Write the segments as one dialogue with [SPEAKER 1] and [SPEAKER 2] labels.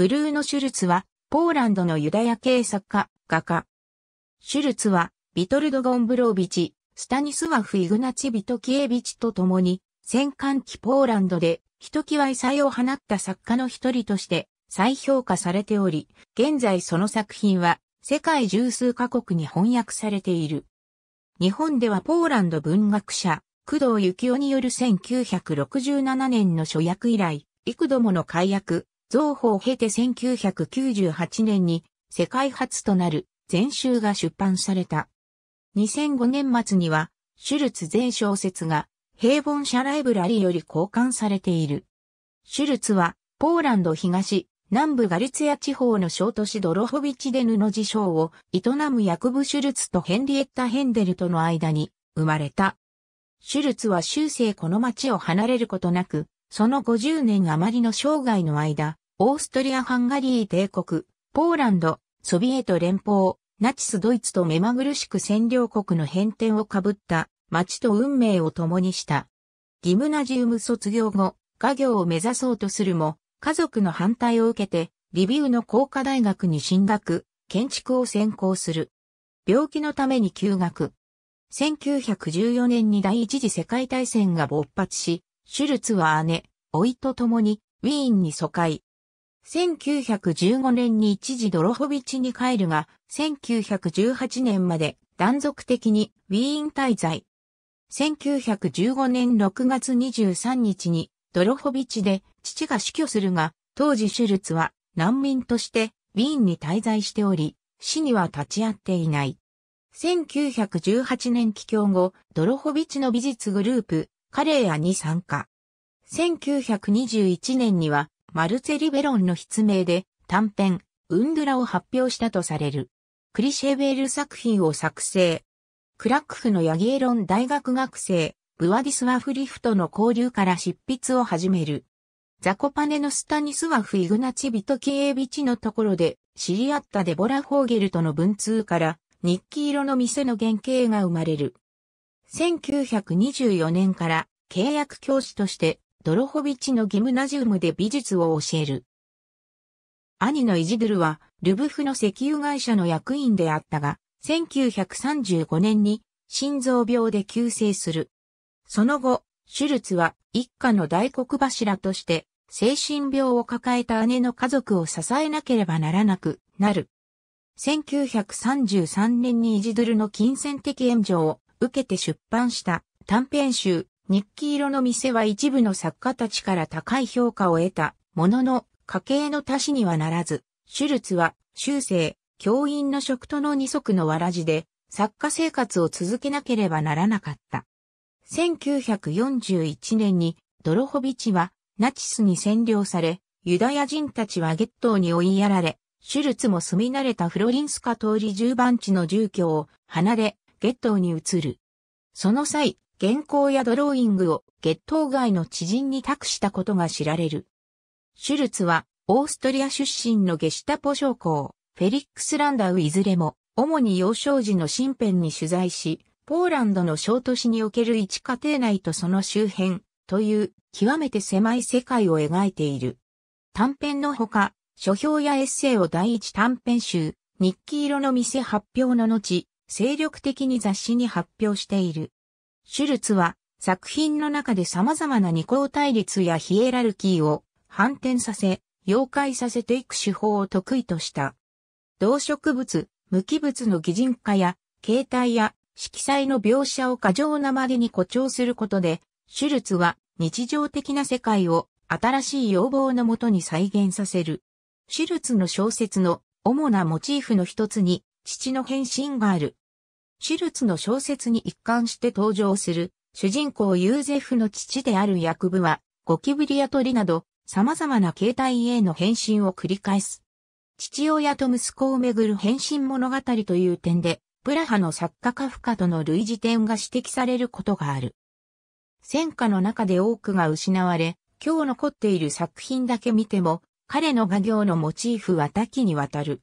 [SPEAKER 1] ブルーノ・シュルツは、ポーランドのユダヤ系作家、画家。シュルツは、ビトルド・ゴンブロービチ、スタニスワフ・イグナチ・ビトキエビチと共に、戦艦機ポーランドで、ひときわ異彩を放った作家の一人として、再評価されており、現在その作品は、世界十数カ国に翻訳されている。日本ではポーランド文学者、工藤幸雄による1967年の初訳以来、幾度もの解約、造法を経て1998年に世界初となる全集が出版された。2005年末には、シュルツ全小説が平凡社ライブラリより交換されている。シュルツは、ポーランド東、南部ガリツヤ地方の小都市ドロホビチで布事書を営むヤクブ・シュルツとヘンリエッタ・ヘンデルとの間に生まれた。シュルツは終生この町を離れることなく、その50年余りの生涯の間、オーストリア・ハンガリー帝国、ポーランド、ソビエト連邦、ナチスドイツと目まぐるしく占領国の変遷をかぶった町と運命を共にした。ギムナジウム卒業後、家業を目指そうとするも、家族の反対を受けて、リビウの工科大学に進学、建築を専攻する。病気のために休学。1914年に第一次世界大戦が勃発し、シュルツは姉、老いと共にウィーンに疎開。1915年に一時ドロホビチに帰るが、1918年まで断続的にウィーン滞在。1915年6月23日にドロホビチで父が死去するが、当時シュルツは難民としてウィーンに滞在しており、死には立ち会っていない。1918年帰郷後、ドロホビチの美術グループ、カレーアに参加。1921年にはマルツェリ・ベロンの筆名で短編、ウンドゥラを発表したとされる。クリシェベール作品を作成。クラックフのヤギエロン大学学生、ブワディスワフリフとの交流から執筆を始める。ザコパネのスタニスワフ・イグナチ・ビトキエービチのところで知り合ったデボラ・ホーゲルとの文通から日記色の店の原型が生まれる。1924年から契約教師としてドロホビチのギムナジウムで美術を教える。兄のイジドゥルは、ルブフの石油会社の役員であったが、1935年に心臓病で急性する。その後、シュルツは一家の大黒柱として精神病を抱えた姉の家族を支えなければならなくなる。1933年にイジドゥルの金銭的援助を受けて出版した短編集日記色の店は一部の作家たちから高い評価を得たものの家計の足しにはならず、シュルツは修正、教員の職との二足のわらじで作家生活を続けなければならなかった。1941年にドロホビチはナチスに占領され、ユダヤ人たちはゲットーに追いやられ、シュルツも住み慣れたフロリンスカ通り10番地の住居を離れ、ゲットーに移る。その際、原稿やドローイングを月頭外の知人に託したことが知られる。シュルツは、オーストリア出身のゲシュタポ将校、フェリックス・ランダウいずれも、主に幼少時の身辺に取材し、ポーランドの小都市における一家庭内とその周辺、という極めて狭い世界を描いている。短編のほか、書評やエッセイを第一短編集、日記色の店発表の後、精力的に雑誌に発表している。シュルツは作品の中で様々な二項対立やヒエラルキーを反転させ、溶解させていく手法を得意とした。動植物、無機物の擬人化や、形態や色彩の描写を過剰なまでに誇張することで、シュルツは日常的な世界を新しい要望のもとに再現させる。シュルツの小説の主なモチーフの一つに、父の変身がある。シュルツの小説に一貫して登場する、主人公ユーゼフの父である役部は、ゴキブリや鳥など、様々な形態への変身を繰り返す。父親と息子をめぐる変身物語という点で、プラハの作家カフカとの類似点が指摘されることがある。戦火の中で多くが失われ、今日残っている作品だけ見ても、彼の画業のモチーフは多岐にわたる。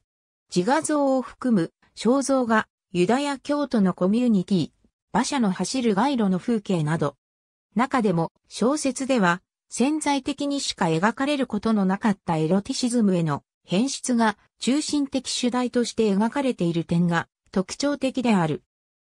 [SPEAKER 1] 自画像を含む肖像画、ユダヤ教徒のコミュニティ、馬車の走る街路の風景など。中でも小説では潜在的にしか描かれることのなかったエロティシズムへの変質が中心的主題として描かれている点が特徴的である。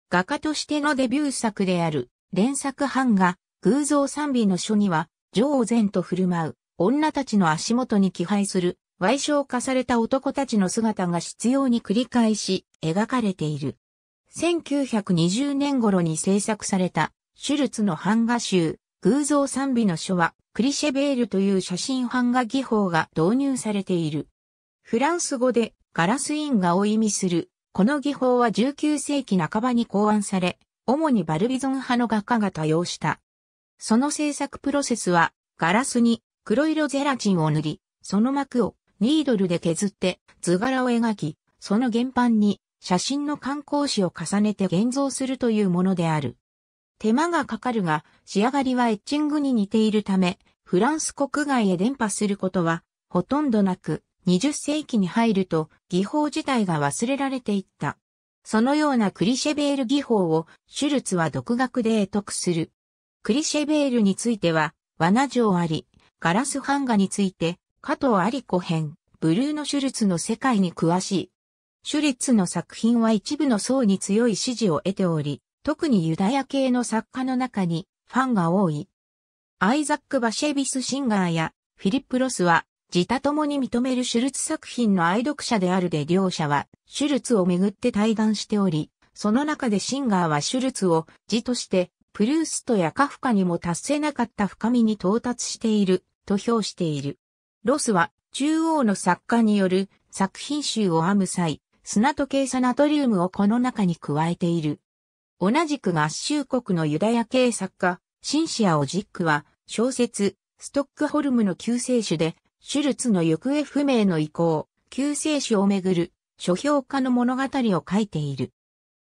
[SPEAKER 1] 画家としてのデビュー作である連作版画、偶像賛美の書には女王前と振る舞う女たちの足元に気配する賠償化された男たちの姿が執拗に繰り返し描かれている。1920年頃に制作された、シュルツの版画集、偶像賛美の書は、クリシェベールという写真版画技法が導入されている。フランス語でガラスイン画を意味する、この技法は19世紀半ばに考案され、主にバルビゾン派の画家が多用した。その制作プロセスは、ガラスに黒色ゼラチンを塗り、その膜をニードルで削って図柄を描き、その原版に写真の観光紙を重ねて現像するというものである。手間がかかるが、仕上がりはエッチングに似ているため、フランス国外へ伝播することはほとんどなく、20世紀に入ると技法自体が忘れられていった。そのようなクリシェベール技法をシュルツは独学で得得する。クリシェベールについては、罠城あり、ガラス版画について加藤有子編、ブルーのシュルツの世界に詳しい。シュルツの作品は一部の層に強い支持を得ており、特にユダヤ系の作家の中にファンが多い。アイザック・バシェビス・シンガーやフィリップ・ロスは自他共に認めるシュルツ作品の愛読者であるで両者はシュルツをめぐって対談しており、その中でシンガーはシュルツを字としてプルーストやカフカにも達せなかった深みに到達していると評している。ロスは中央の作家による作品集を編む際、砂時計サナトリウムをこの中に加えている。同じく合衆国のユダヤ系作家、シンシア・オジックは小説、ストックホルムの救世主で、シュルツの行方不明の遺構、救世主をめぐる書評家の物語を書いている。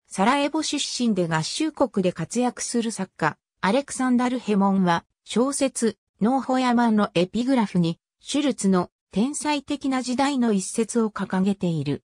[SPEAKER 1] サラエボ出身で合衆国で活躍する作家、アレクサンダル・ヘモンは、小説、ノーホヤマンのエピグラフに、シュルツの天才的な時代の一節を掲げている。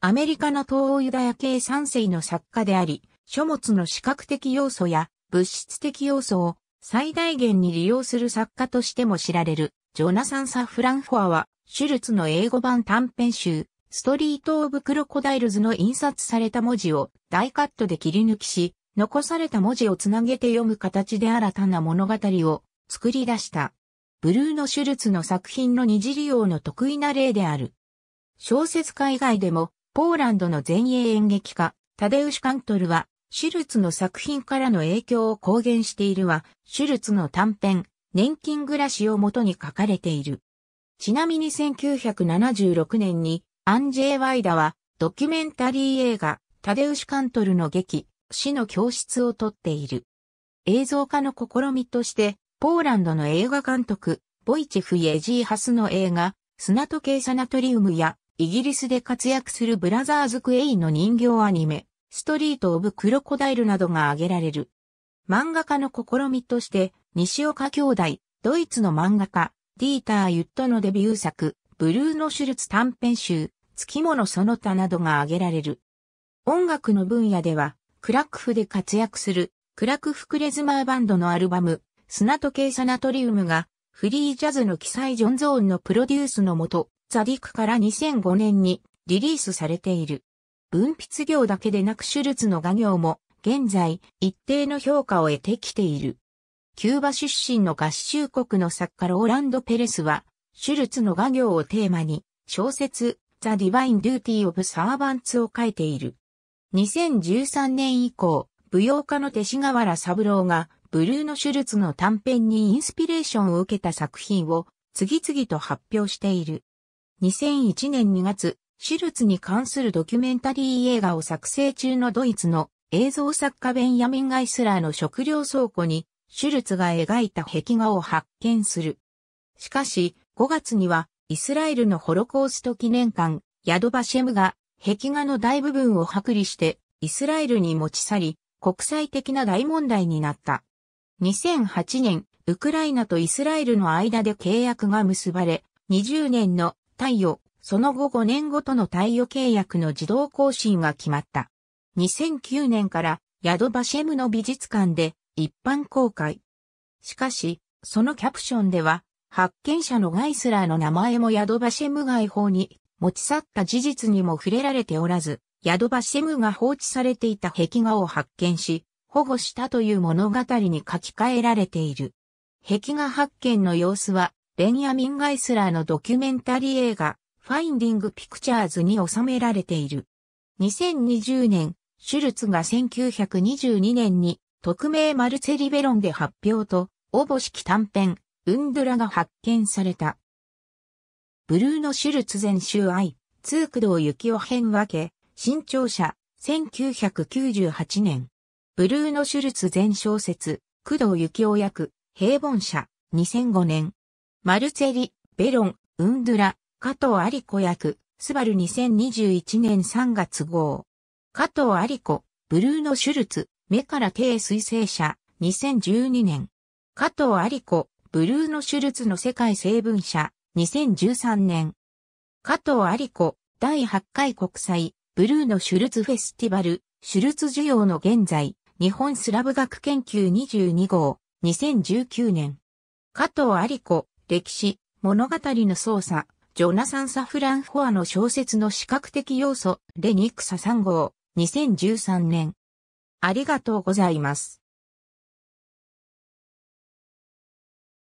[SPEAKER 1] アメリカの東欧ユダヤ系三世の作家であり、書物の視覚的要素や物質的要素を最大限に利用する作家としても知られる、ジョナサン・サフランフォアは、シュルツの英語版短編集、ストリート・オブ・クロコダイルズの印刷された文字を大カットで切り抜きし、残された文字をつなげて読む形で新たな物語を作り出した。ブルーノ・シュルツの作品の二次利用の得意な例である。小説家以外でも、ポーランドの前衛演劇家、タデウシカントルは、シュルツの作品からの影響を公言しているは、シュルツの短編、年金暮らしをもとに書かれている。ちなみに1976年に、アンジェイ・ワイダは、ドキュメンタリー映画、タデウシ・カントルの劇、死の教室を撮っている。映像化の試みとして、ポーランドの映画監督、ボイチェフ・イエジーハスの映画、砂時計サナトリウムや、イギリスで活躍するブラザーズ・クエイの人形アニメ、ストリート・オブ・クロコダイルなどが挙げられる。漫画家の試みとして、西岡兄弟、ドイツの漫画家、ディーター・ユットのデビュー作、ブルーノ・シュルツ短編集、月物その他などが挙げられる。音楽の分野では、クラックフで活躍する、クラクフ・クレズマーバンドのアルバム、砂時計サナトリウムが、フリージャズの記載ジョン・ゾーンのプロデュースのもと、ザ・ディックから2005年にリリースされている。文筆業だけでなくシュルツの画業も、現在、一定の評価を得てきている。キューバ出身の合衆国の作家ローランド・ペレスは、シュルツの画業をテーマに、小説、ザ・ディバイン・デューティー・オブ・サーバンツを書いている。2013年以降、舞踊家の勅使河原三郎がブルーノ・シュルツの短編にインスピレーションを受けた作品を次々と発表している。2001年2月、シュルツに関するドキュメンタリー映画を作成中のドイツの映像作家ベンヤミン・ガイスラーの食料倉庫に、シュルツが描いた壁画を発見する。しかし、5月には、イスラエルのホロコースト記念館、ヤドバシェムが、壁画の大部分を剥離して、イスラエルに持ち去り、国際的な大問題になった。2008年、ウクライナとイスラエルの間で契約が結ばれ、20年の貸与、その後5年ごとの貸与契約の自動更新が決まった。2009年からヤドバシェムの美術館で一般公開。しかし、そのキャプションでは、発見者のガイスラーの名前もヤドバシェム外法に持ち去った事実にも触れられておらず、ヤドバシェムが放置されていた壁画を発見し、保護したという物語に書き換えられている。壁画発見の様子は、ベンヤミン・ガイスラーのドキュメンタリー映画、ファインディング・ピクチャーズに収められている。2020年、シュルツが1922年に、匿名マルセリベロンで発表と、応募式短編、ウンドラが発見された。ブルーのシュルツ全集愛、ツークドきをキ編分け、新潮社、1998年。ブルーノ・シュルツ全小説、工藤幸雄役、平凡社、2005年。マルツェリ、ベロン、ウンドゥラ、加藤有子役、スバル2021年3月号。加藤有子、ブルーノ・シュルツ、目から低水星社、2012年。加藤有子、ブルーノ・シュルツの世界成分社、2013年。加藤有子、第8回国際、ブルーノ・シュルツフェスティバル、シュルツ需要の現在、日本スラブ学研究22号、2019年。加藤有子、歴史、物語の操作、ジョナサン・サフラン・フォアの小説の視覚的要素、レニクサ3号、2013年。ありがとうございます。